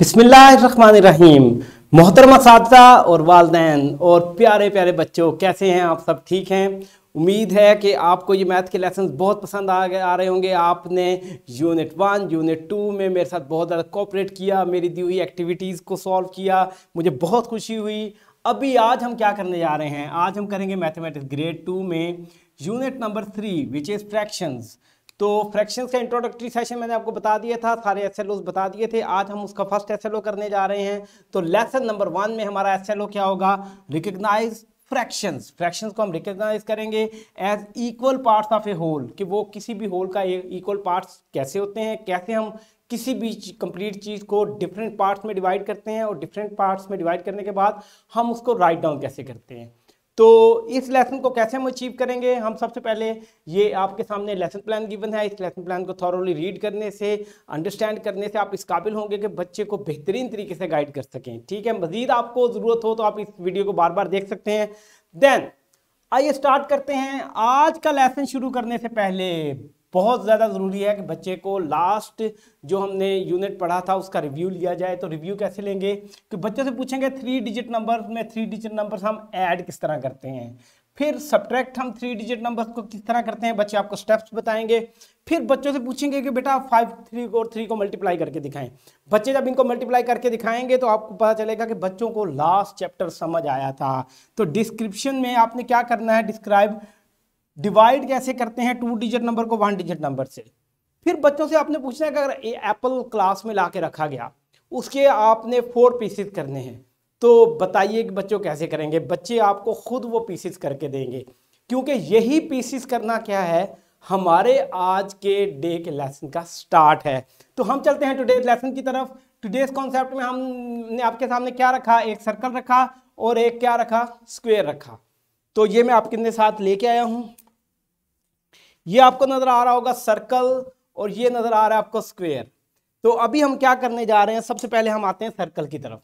बिसमीम मोहतरमा सादा और वालदेन और प्यारे प्यारे बच्चों कैसे हैं आप सब ठीक हैं उम्मीद है कि आपको ये मैथ के लेसन बहुत पसंद आ गए आ रहे होंगे आपने यूनिट वन यूनिट टू में मेरे साथ बहुत ज़्यादा कोऑपरेट किया मेरी दी हुई एक्टिविटीज़ को सॉल्व किया मुझे बहुत खुशी हुई अभी आज हम क्या करने जा रहे हैं आज हम करेंगे मैथमेटिक्स ग्रेड टू में unit number three which is fractions तो फ्रैक्शंस का इंट्रोडक्टरी सेशन मैंने आपको बता दिया था सारे एस एल बता दिए थे आज हम उसका फर्स्ट एस करने जा रहे हैं तो लेसन नंबर वन में हमारा एस क्या होगा रिकग्नाइज फ्रैक्शंस फ्रैक्शंस को हम रिकग्नाइज करेंगे as equal parts of a whole कि वो किसी भी होल का इक्वल पार्ट्स कैसे होते हैं कैसे हम किसी भी कंप्लीट चीज़ को डिफरेंट पार्ट्स में डिवाइड करते हैं और डिफरेंट पार्ट्स में डिवाइड करने के बाद हम उसको राइट डाउन कैसे करते हैं तो इस लेसन को कैसे हम अचीव करेंगे हम सबसे पहले ये आपके सामने लेसन प्लान गिवन है इस लेसन प्लान को थॉरली रीड करने से अंडरस्टैंड करने से आप इस काबिल होंगे कि बच्चे को बेहतरीन तरीके से गाइड कर सकें ठीक है मजीद आपको ज़रूरत हो तो आप इस वीडियो को बार बार देख सकते हैं देन आइए स्टार्ट करते हैं आज का लेसन शुरू करने से पहले बहुत ज़्यादा ज़रूरी है कि बच्चे को लास्ट जो हमने यूनिट पढ़ा था उसका रिव्यू लिया जाए तो रिव्यू कैसे लेंगे कि बच्चों से पूछेंगे थ्री डिजिट नंबर में थ्री डिजिट नंबर हम ऐड किस तरह करते हैं फिर सब्ट्रैक्ट हम थ्री डिजिट नंबर को किस तरह करते हैं बच्चे आपको स्टेप्स बताएंगे फिर बच्चों से पूछेंगे कि बेटा फाइव थ्री को थ्री को मल्टीप्लाई करके दिखाएं बच्चे जब इनको मल्टीप्लाई करके दिखाएंगे तो आपको पता चलेगा कि बच्चों को लास्ट चैप्टर समझ आया था तो डिस्क्रिप्शन में आपने क्या करना है डिस्क्राइब डिवाइड कैसे करते हैं टू डिजिट नंबर को वन डिजिट नंबर से फिर बच्चों से आपने पूछना है कि अगर एप्पल क्लास में ला के रखा गया उसके आपने फोर पीसेस करने हैं तो बताइए कि बच्चों कैसे करेंगे बच्चे आपको खुद वो पीसेस करके देंगे क्योंकि यही पीसेस करना क्या है हमारे आज के डे के लेसन का स्टार्ट है तो हम चलते हैं टुडे लेसन की तरफ टुडेज कॉन्सेप्ट में हमने आपके सामने क्या रखा एक सर्कल रखा और एक क्या रखा स्क्वेयर रखा तो ये मैं आपके साथ लेके आया हूँ ये आपको नजर आ रहा होगा सर्कल और ये नजर आ रहा है आपको स्क्वेयर तो अभी हम क्या करने जा रहे हैं सबसे पहले हम आते हैं सर्कल की तरफ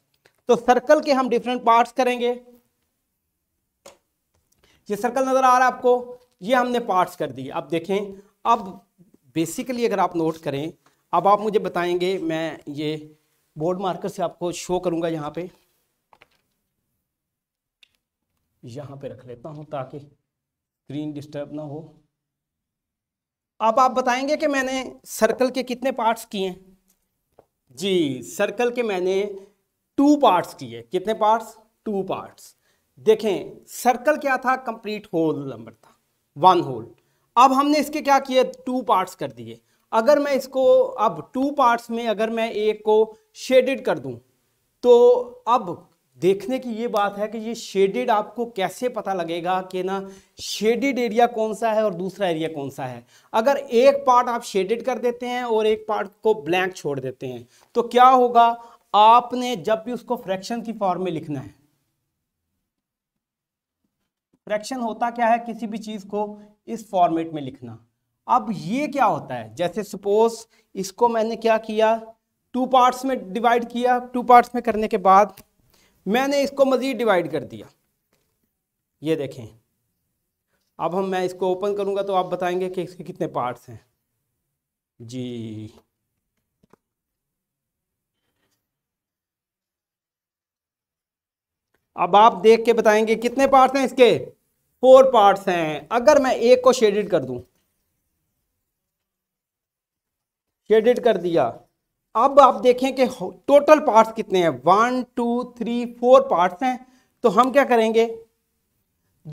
तो सर्कल के हम डिफरेंट पार्ट्स करेंगे ये सर्कल नजर आ रहा है आपको ये हमने पार्ट्स कर दिए अब देखें अब बेसिकली अगर आप नोट करें अब आप मुझे बताएंगे मैं ये बोर्ड मार्कर से आपको शो करूंगा यहां पे यहां पे रख लेता हूं ताकि स्क्रीन डिस्टर्ब ना हो अब आप बताएंगे कि मैंने सर्कल के कितने पार्ट्स किए जी सर्कल के मैंने टू पार्ट्स किए कितने पार्ट्स टू पार्ट्स देखें सर्कल क्या था कंप्लीट होल नंबर था वन होल अब हमने इसके क्या किए टू पार्ट्स कर दिए अगर मैं इसको अब टू पार्ट्स में अगर मैं एक को शेडेड कर दूं तो अब देखने की ये बात है कि ये शेडेड आपको कैसे पता लगेगा कि ना शेडेड एरिया कौन सा है और दूसरा एरिया कौन सा है अगर एक पार्ट आप शेडेड कर देते हैं और एक पार्ट को ब्लैंक छोड़ देते हैं तो क्या होगा आपने जब भी उसको फ्रैक्शन की फॉर्म में लिखना है फ्रैक्शन होता क्या है किसी भी चीज़ को इस फॉर्मेट में लिखना अब ये क्या होता है जैसे सपोज इसको मैंने क्या किया टू पार्ट्स में डिवाइड किया टू पार्ट्स में करने के बाद मैंने इसको मज़ीद डिवाइड कर दिया ये देखें अब हम मैं इसको ओपन करूंगा तो आप बताएंगे कि इसके कितने पार्ट्स हैं जी अब आप देख के बताएंगे कितने पार्ट्स हैं इसके फोर पार्ट्स हैं अगर मैं एक को शेडिड कर दूं शेडिड कर दिया अब आप देखें कि टोटल पार्ट्स कितने हैं one two three four parts हैं तो हम क्या करेंगे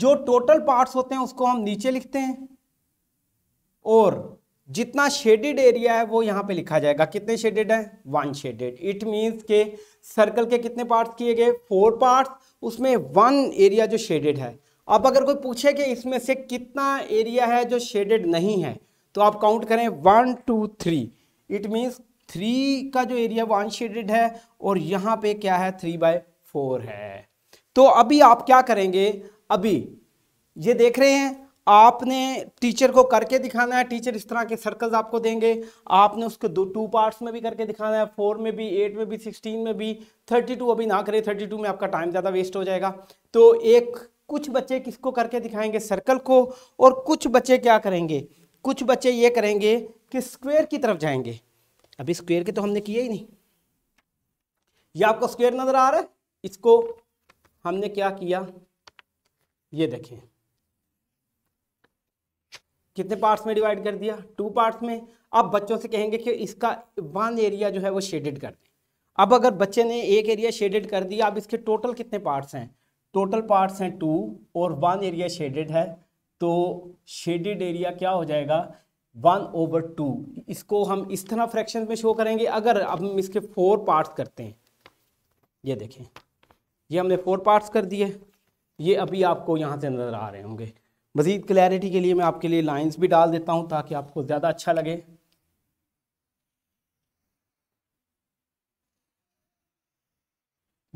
जो टोटल पार्ट्स होते हैं उसको हम नीचे लिखते हैं और जितना शेडेड एरिया है वो यहाँ पे लिखा जाएगा कितने शेडेड है वन शेडेड इट मीन्स के सर्कल के कितने पार्ट्स किए गए फोर पार्ट्स उसमें वन एरिया जो शेडेड है अब अगर कोई पूछे कि इसमें से कितना एरिया है जो शेडेड नहीं है तो आप काउंट करें one two three it means three का जो एरिया वो अनशेडेड है और यहाँ पे क्या है थ्री बाय फोर है तो अभी आप क्या करेंगे अभी ये देख रहे हैं आपने टीचर को करके दिखाना है टीचर इस तरह के सर्कल्स आपको देंगे आपने उसको दो टू पार्ट्स में भी करके दिखाना है फोर में भी एट में भी सिक्सटीन में भी थर्टी टू अभी ना करें थर्टी टू में आपका टाइम ज़्यादा वेस्ट हो जाएगा तो एक कुछ बच्चे किसको करके दिखाएंगे सर्कल को और कुछ बच्चे क्या करेंगे कुछ बच्चे ये करेंगे कि स्क्वेयर की तरफ जाएंगे अभी स्क्वेयर के तो हमने किए ही नहीं ये आपको स्क्वेयर नज़र आ रहा है इसको हमने क्या किया ये देखें कितने पार्ट्स में डिवाइड कर दिया टू पार्ट्स में अब बच्चों से कहेंगे कि इसका वन एरिया जो है वो शेडेड कर दें अब अगर बच्चे ने एक एरिया शेडेड कर दिया अब इसके टोटल कितने पार्ट्स हैं टोटल पार्ट्स हैं टू और वन एरिया शेडेड है तो शेडेड एरिया क्या हो जाएगा वन ओवर टू इसको हम इस तरह फ्रैक्शन में शो करेंगे अगर अब हम इसके फोर पार्ट्स करते हैं ये देखें ये हमने फोर पार्ट्स कर दिए ये अभी आपको यहाँ से नज़र आ रहे होंगे मज़ीद क्लैरिटी के लिए मैं आपके लिए लाइंस भी डाल देता हूँ ताकि आपको ज़्यादा अच्छा लगे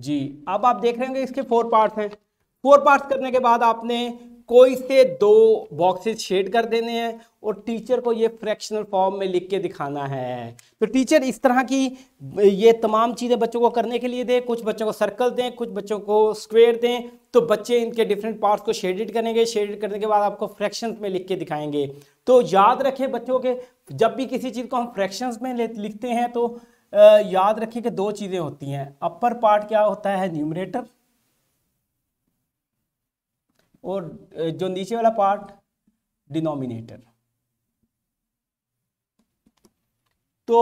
जी अब आप देख रहे होंगे इसके फोर पार्ट्स हैं फोर पार्ट्स करने के बाद आपने कोई से दो बॉक्सेस शेड कर देने हैं और टीचर को ये फ्रैक्शनल फॉर्म में लिख के दिखाना है तो टीचर इस तरह की ये तमाम चीज़ें बच्चों को करने के लिए दें कुछ बच्चों को सर्कल दें कुछ बच्चों को स्क्वेयर दें तो बच्चे इनके डिफरेंट पार्ट्स को शेडिड करेंगे शेडेड करने के बाद आपको फ्रैक्शन में लिख के दिखाएंगे तो याद रखें बच्चों के जब भी किसी चीज़ को हम फ्रैक्शन में लिखते हैं तो याद रखें कि दो चीज़ें होती हैं अपर पार्ट क्या होता है न्यूमरेटर और जो नीचे वाला पार्ट डिनोमिनेटर तो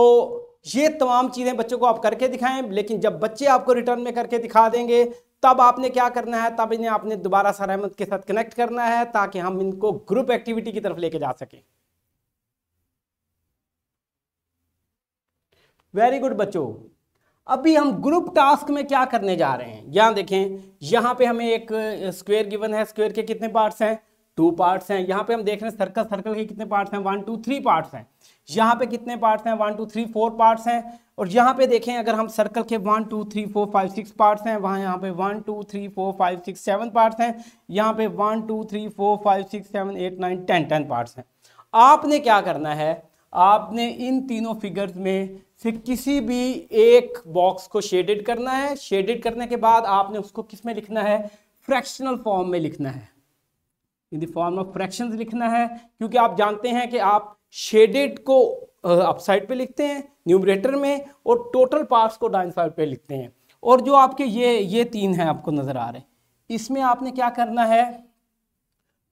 ये तमाम चीज़ें बच्चों को आप करके दिखाएं लेकिन जब बच्चे आपको रिटर्न में करके दिखा देंगे तब आपने क्या करना है तब इन्हें आपने दोबारा सर अहमद के साथ कनेक्ट करना है ताकि हम इनको ग्रुप एक्टिविटी की तरफ लेके जा सकें वेरी गुड बच्चों अभी हम ग्रुप टास्क में क्या करने जा रहे हैं यहाँ देखें यहाँ पे हमें एक स्क्वेयर गिवन है स्क्वेयर के कितने पार्ट्स हैं टू पार्ट्स हैं यहाँ पे हम देख रहे हैं सर्कल सर्कल के कितने पार्ट्स हैं वन टू थ्री पार्ट्स हैं यहाँ पे कितने पार्ट्स हैं one two three four parts हैं और यहाँ पे देखें अगर हम सर्कल के one two three four five six parts हैं वहाँ यहाँ पे one two three four five six seven parts हैं यहाँ पे one two three four five six seven eight nine ten ten parts हैं आपने क्या करना है आपने इन तीनों फिगर्स में से किसी भी एक बॉक्स को शेडेड करना है शेडेड करने के बाद आपने उसको किस में लिखना है फ्रैक्शनल फॉर्म में लिखना है in the form of fraction लिखना है क्योंकि आप जानते हैं कि आप शेडेड को अपसाइड पे लिखते हैं न्यूमरेटर में और टोटल पार्ट्स को डाइन साइड पे लिखते हैं और जो आपके ये ये तीन हैं आपको नज़र आ रहे हैं इसमें आपने क्या करना है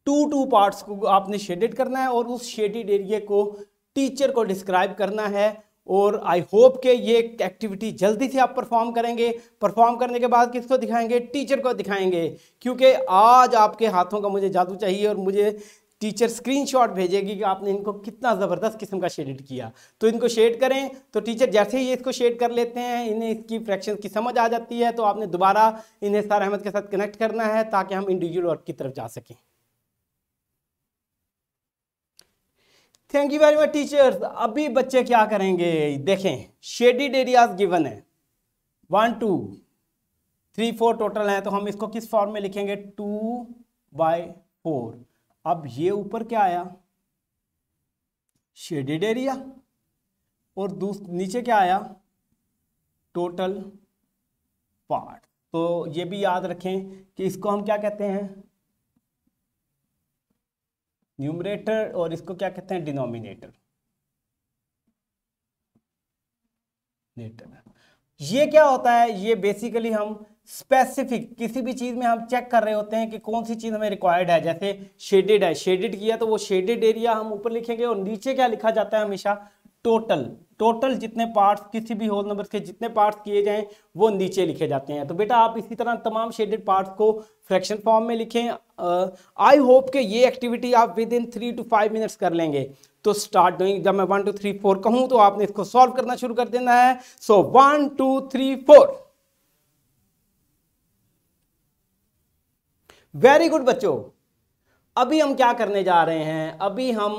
टू टू पार्ट्स को आपने शेडेड करना है और उस शेडेड एरिया को टीचर को डिस्क्राइब करना है और आई होप के ये एक्टिविटी जल्दी से आप परफॉर्म करेंगे परफॉर्म करने के बाद किसको दिखाएंगे टीचर को दिखाएंगे क्योंकि आज आपके हाथों का मुझे जादू चाहिए और मुझे टीचर स्क्रीनशॉट भेजेगी कि आपने इनको कितना ज़बरदस्त किस्म का शेडिट किया तो इनको शेड करें तो टीचर जैसे ही इसको शेड कर लेते हैं इन्हें इसकी फ्रैक्शन की समझ आ जाती है तो आपने दोबारा इन्हें सार अहमद के साथ कनेक्ट करना है ताकि हम इंडिविजुअल वर्क की तरफ जा सकें thank you very much teachers अभी बच्चे क्या करेंगे देखें शेडिड एरियाज गिवन है one two three four total हैं तो हम इसको किस फॉर्म में लिखेंगे टू बाय फोर अब ये ऊपर क्या आया शेडिड एरिया और नीचे क्या आया टोटल पार्ट तो ये भी याद रखें कि इसको हम क्या कहते हैं न्यूमरेटर और इसको क्या कहते हैं डिनोमिनेटर नेटर ये क्या होता है ये बेसिकली हम स्पेसिफिक किसी भी चीज़ में हम चेक कर रहे होते हैं कि कौन सी चीज़ हमें रिक्वायर्ड है जैसे शेडेड है शेडेड किया तो वो शेडेड एरिया हम ऊपर लिखेंगे और नीचे क्या लिखा जाता है हमेशा टोटल टोटल जितने पार्ट्स किसी भी होल नंबर के जितने पार्ट्स किए जाएं वो नीचे लिखे जाते हैं तो बेटा आप इसी तरह तमाम शेडेड पार्ट्स को फ्रैक्शन फॉर्म में लिखें आई होप के ये एक्टिविटी आप with in three two five minutes कर लेंगे तो स्टार्ट डूइंग जब मैं वन टू थ्री फोर कहूँ तो आपने इसको सॉल्व करना शुरू कर देना है so one two three four very good बच्चों अभी हम क्या करने जा रहे हैं अभी हम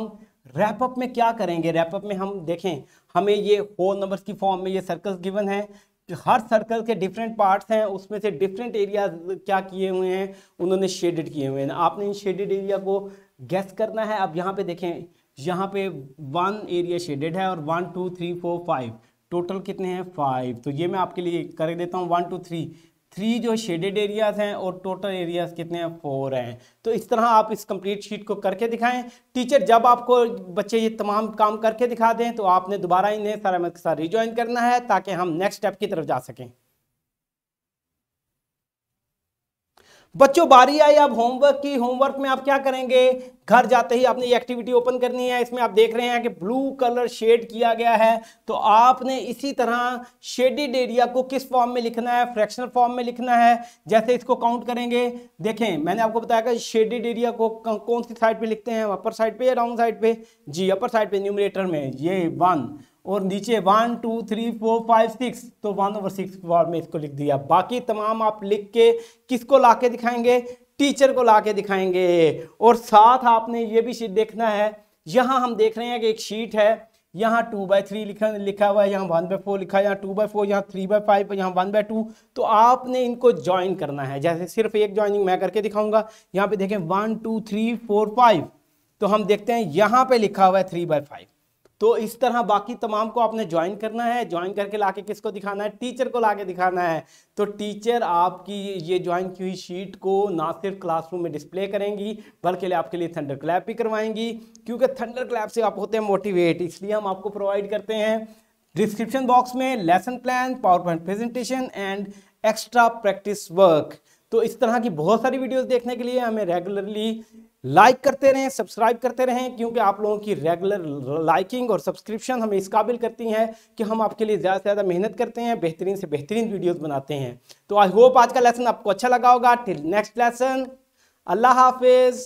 रैपअप में क्या करेंगे रैपअप में हम देखें हमें ये होल नंबर्स की फॉर्म में ये सर्कल्स गिवन है हर सर्कल के डिफरेंट पार्ट्स हैं उसमें से डिफरेंट एरिया क्या किए हुए हैं उन्होंने शेडेड किए हुए हैं आपने इन शेडेड एरिया को गैस करना है अब यहाँ पे देखें यहाँ पे वन एरिया शेडेड है और one two three four five total कितने हैं फाइव तो ये मैं आपके लिए कर देता हूँ वन टू थ्री थ्री जो शेडेड एरियाज हैं और टोटल एरियाज कितने हैं फोर हैं तो इस तरह आप इस कंप्लीट शीट को करके दिखाएं टीचर जब आपको बच्चे ये तमाम काम करके दिखा दें तो आपने दोबारा इन्हें सारा मत साथ रिज्वाइन करना है ताकि हम नेक्स्ट स्टेप की तरफ जा सकें बच्चों बारी आई अब होमवर्क की होमवर्क में आप क्या करेंगे घर जाते ही आपने ये एक्टिविटी ओपन करनी है इसमें आप देख रहे हैं कि ब्लू कलर शेड किया गया है तो आपने इसी तरह शेडिड एरिया को किस फॉर्म में लिखना है फ्रैक्शनल फॉर्म में लिखना है जैसे इसको काउंट करेंगे देखें मैंने आपको बताया कि शेडेड एरिया को कौन सी साइड पर लिखते हैं अपर साइड पर या डाउन साइड पर जी अपर साइड पर न्यूमिनेटर में ये वन और नीचे one two three four five six तो वन ओवर सिक्स फॉर्म में इसको लिख दिया बाकी तमाम आप लिख के किसको ला के दिखाएंगे टीचर को ला के दिखाएंगे और साथ आपने ये भी शीट देखना है यहाँ हम देख रहे हैं कि एक शीट है यहाँ टू बाई थ्री लिखा लिखा हुआ है यहाँ वन बाई फोर लिखा है यहाँ टू बाई फोर यहाँ थ्री बाई फाइव यहाँ वन बाई टू तो आपने इनको ज्वाइन करना है जैसे सिर्फ एक ज्वाइनिंग मैं करके दिखाऊंगा यहाँ पे देखें one two three four five तो हम देखते हैं यहाँ पे लिखा हुआ है थ्री बाई फाइव तो इस तरह बाकी तमाम को आपने ज्वाइन करना है ज्वाइन करके लाके किसको दिखाना है टीचर को लाके दिखाना है तो टीचर आपकी ये ज्वाइन की हुई शीट को ना सिर्फ क्लासरूम में डिस्प्ले करेंगी बल्कि आपके लिए थंडर क्लैप भी करवाएंगी क्योंकि थंडर क्लैप से आप होते हैं मोटिवेट इसलिए हम आपको प्रोवाइड करते हैं डिस्क्रिप्शन बॉक्स में lesson plan PowerPoint presentation and extra practice work तो इस तरह की बहुत सारी वीडियोस देखने के लिए हमें रेगुलरली लाइक करते रहें सब्सक्राइब करते रहें क्योंकि आप लोगों की रेगुलर लाइकिंग और सब्सक्रिप्शन हमें इस काबिल करती हैं कि हम आपके लिए ज़्यादा से ज़्यादा मेहनत करते हैं बेहतरीन से बेहतरीन वीडियोस बनाते हैं तो आई होप आज का लेसन आपको अच्छा लगा होगा टिल नेक्स्ट लेसन अल्लाह हाफिज़